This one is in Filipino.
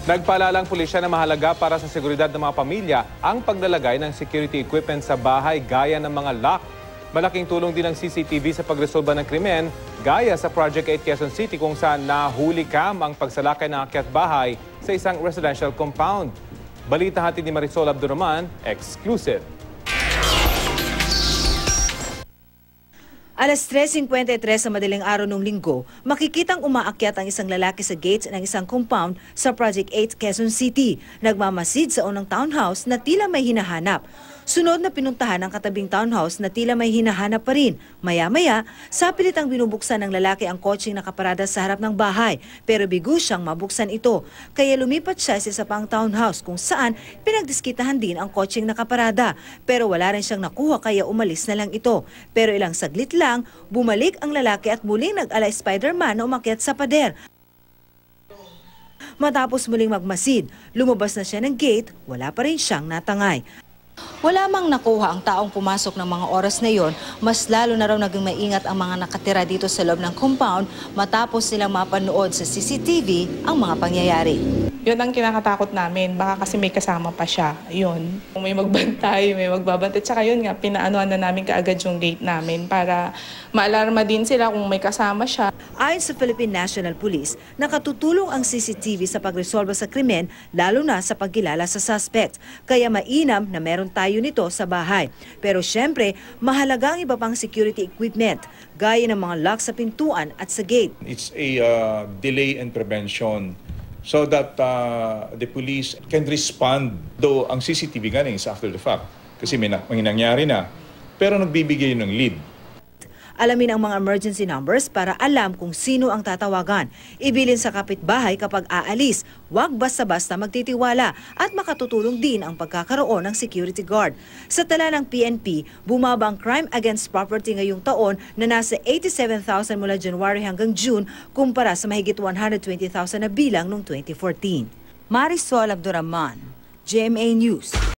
Nagpaalalang pulisya na mahalaga para sa seguridad ng mga pamilya ang paglalagay ng security equipment sa bahay gaya ng mga lock. Malaking tulong din ang CCTV sa pagresolba ng krimen gaya sa Project 8 Quezon City kung saan nahuli cam ang pagsalakay ng akyat bahay sa isang residential compound. Balita hati ni Marisol Abdurrahman, exclusive. Alas 3.53 sa madaling araw ng linggo, makikitang umaakyat ang isang lalaki sa gates ng isang compound sa Project 8 Quezon City. Nagmamasid sa unang townhouse na tila may hinahanap. Sunod na pinuntahan ang katabing townhouse na tila may hinahanap pa rin. Maya-maya, sa ang binubuksan ng lalaki ang kotseng nakaparada sa harap ng bahay pero bigo siyang mabuksan ito. Kaya lumipat siya sa isa pang townhouse kung saan pinagdiskitahan din ang kotseng nakaparada. Pero wala rin siyang nakuha kaya umalis na lang ito. Pero ilang saglit lang, bumalik ang lalaki at muling nag-ala Spider-Man na umakyat sa pader. Matapos muling magmasid, lumabas na siya ng gate, wala pa rin siyang natangay. Wala mang nakuha ang taong pumasok ng mga oras na yon, mas lalo na raw naging maingat ang mga nakatira dito sa loob ng compound matapos silang mapanood sa CCTV ang mga pangyayari. Yun ang kinakatakot namin, baka kasi may kasama pa siya, yun. Kung may magbantay, may magbabantay. Tsaka yun nga, pinaanoan na namin kaagad yung gate namin para maalarma din sila kung may kasama siya. Ayon sa Philippine National Police, nakatutulong ang CCTV sa pagresolba sa krimen, lalo na sa pagkilala sa suspect. Kaya mainam na meron tayo nito sa bahay. Pero syempre, mahalaga ang iba pang security equipment, gaya ng mga lock sa pintuan at sa gate. It's a uh, delay and prevention so that uh, the police can respond. Though ang CCTV nga is after the fact kasi may, may nangyari na. Pero nagbibigay ng lead Alamin ang mga emergency numbers para alam kung sino ang tatawagan. Ibilin sa kapitbahay kapag aalis. Huwag basta-basta magtitiwala at makatutulong din ang pagkakaroon ng security guard. Sa tala ng PNP, bumaba ang crime against property ngayong taon na nasa 87,000 mula January hanggang June kumpara sa mahigit 120,000 na bilang noong 2014. Marisol Abdurrahman, GMA News.